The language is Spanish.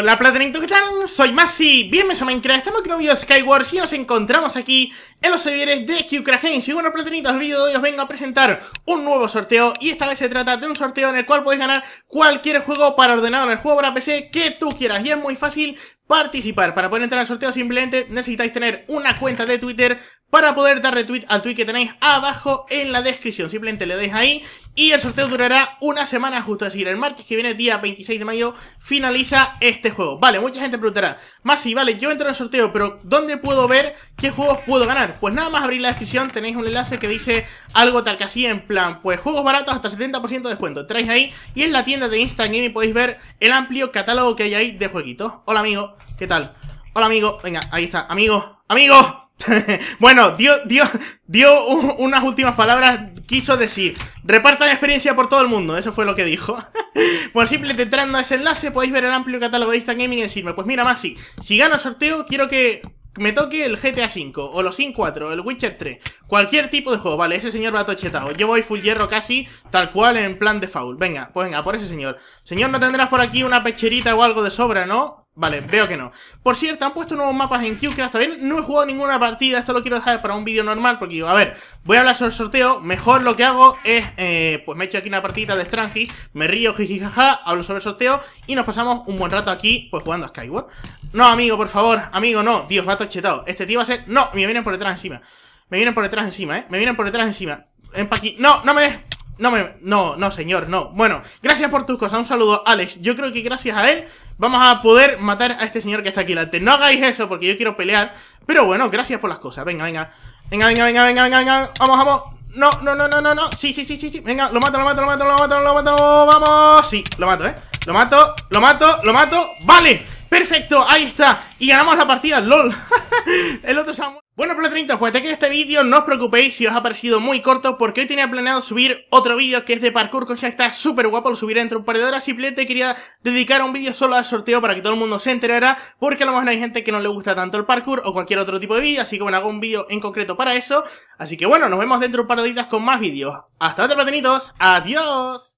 Hola Platinito, ¿qué tal? Soy Masi, bienvenidos a Minecraft, estamos en un video de Skywars y nos encontramos aquí en los servidores de QCraftGames Y bueno, platinitas, el vídeo de hoy os vengo a presentar un nuevo sorteo Y esta vez se trata de un sorteo en el cual podéis ganar cualquier juego para ordenador, el juego para PC que tú quieras Y es muy fácil participar. Para poder entrar al sorteo simplemente necesitáis tener una cuenta de Twitter para poder darle tweet al tweet que tenéis abajo en la descripción. Simplemente le deis ahí y el sorteo durará una semana justo. Es decir, el martes que viene, día 26 de mayo, finaliza este juego. Vale, mucha gente preguntará, si vale, yo entro al sorteo, pero ¿dónde puedo ver qué juegos puedo ganar? Pues nada más abrir la descripción tenéis un enlace que dice algo tal que así en plan, pues juegos baratos hasta 70% de descuento. Entráis ahí y en la tienda de Instagram y podéis ver el amplio catálogo que hay ahí de jueguitos. Hola amigo, ¿qué tal? Hola amigo, venga, ahí está, amigo, amigo. bueno, dio, dio, dio unas últimas palabras, quiso decir, reparta la experiencia por todo el mundo, eso fue lo que dijo. por simple entrando a ese enlace podéis ver el amplio catálogo de Instagram Gaming y decirme, pues mira Masi, si gano sorteo quiero que me toque el GTA V, o los In 4, el Witcher 3, cualquier tipo de juego, vale, ese señor va tochetado. Yo voy full hierro casi, tal cual, en plan de foul. Venga, pues venga, por ese señor. Señor, ¿no tendrás por aquí una pecherita o algo de sobra, no? Vale, veo que no. Por cierto, han puesto nuevos mapas en Qcraft. También no he jugado ninguna partida. Esto lo quiero dejar para un vídeo normal. Porque digo, a ver, voy a hablar sobre el sorteo. Mejor lo que hago es, eh, pues me echo aquí una partida de Strangi. Me río, jijijaja. Hablo sobre el sorteo. Y nos pasamos un buen rato aquí, pues jugando a Skyward. No, amigo, por favor. Amigo, no. Dios, vato chetado. Este tío va a ser. No, me vienen por detrás encima. Me vienen por detrás encima, eh. Me vienen por detrás encima. En aquí. No, no me des. No, me, no, no, señor, no. Bueno, gracias por tus cosas. Un saludo, Alex. Yo creo que gracias a él vamos a poder matar a este señor que está aquí delante. No hagáis eso porque yo quiero pelear. Pero bueno, gracias por las cosas. Venga, venga. Venga, venga, venga, venga, venga, venga. Vamos, vamos. No, no, no, no, no, no. Sí, sí, sí, sí, sí. Venga, lo mato, lo mato, lo mato, lo mato, lo mato. Vamos. Sí, lo mato, eh. Lo mato, lo mato, lo mato. Vale. Perfecto, ahí está. Y ganamos la partida, lol. el otro se bueno, Play pues hasta aquí este vídeo, no os preocupéis si os ha parecido muy corto, porque hoy tenía planeado subir otro vídeo que es de parkour, con ya está súper guapo, lo subiré dentro de un par de horas, simplemente quería dedicar un vídeo solo al sorteo para que todo el mundo se enterara, porque a lo mejor hay gente que no le gusta tanto el parkour o cualquier otro tipo de vídeo, así que bueno, hago un vídeo en concreto para eso, así que bueno, nos vemos dentro de un par de horas con más vídeos. Hasta otro platinitos, adiós.